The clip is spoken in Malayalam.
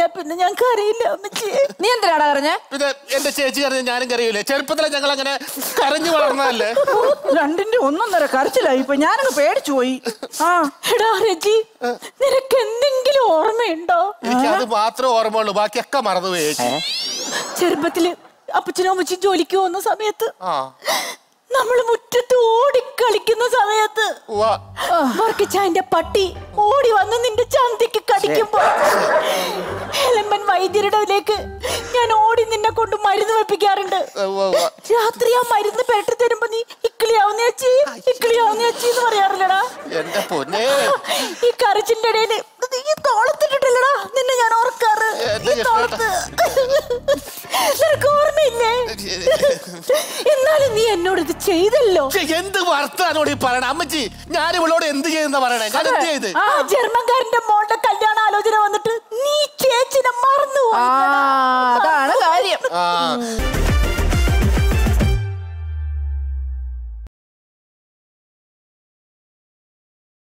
പട്ടി നീ ഞാൻ കരയില്ല ചേച്ചി ഞാനും ഞങ്ങൾ അങ്ങനെ കരഞ്ഞു ഒന്നൊന്നര കരച്ചിലായി പോയി ഓർമ്മയുണ്ടോ അത് ഓർമ്മയുള്ളൂ ബാക്കിയൊക്കെ ചെറുപ്പത്തില് അപ്പച്ചനും അമ്മച്ചും ജോലിക്ക് പോകുന്ന സമയത്ത് നമ്മൾ മുറ്റത്ത് ഓടി കളിക്കുന്ന സമയത്ത് വർക്കിച്ചാന്റെ പട്ടി ഓടി വന്ന് നിന്റെ ചന്തയ്ക്ക് കടിക്കുമ്പോ ഹെലമ്പൻ വൈദ്യരുടെയിലേക്ക് ഞാൻ ഓടി നിന്നെ കൊണ്ട് മരുന്ന് വെപ്പിക്കാറുണ്ട് രാത്രി ആ മരുന്ന് പെരട്ടി തരുമ്പോ നീ ഇക്കിളിയാവുന്ന ചേച്ചി ഇക്കിളിയാവുന്ന ചേച്ചി എന്ന് പറയാറില്ലടാ ഈ കറിച്ചിന്റെ ഇടയില് നീ തോളത്തിട്ടിട്ടില്ലടാ നിന്നെ ഞാൻ ഓർക്കാറ് നിനക്ക് എന്നാലും നീ എന്നോട് ഇത് ചെയ്തല്ലോ എന്ത് വർത്താനോട് ഈ പറയണ അമ്മച്ചി ഞാൻ ഇവളോട് എന്ത് ചെയ്യുന്ന പറയണേ ഞാൻ ആ ജർമ്മൻകാരന്റെ മോളുടെ കല്യാണ ആലോചന വന്നിട്ട് നീ ചേച്ചിനെ മറന്നു അതാണ് കാര്യം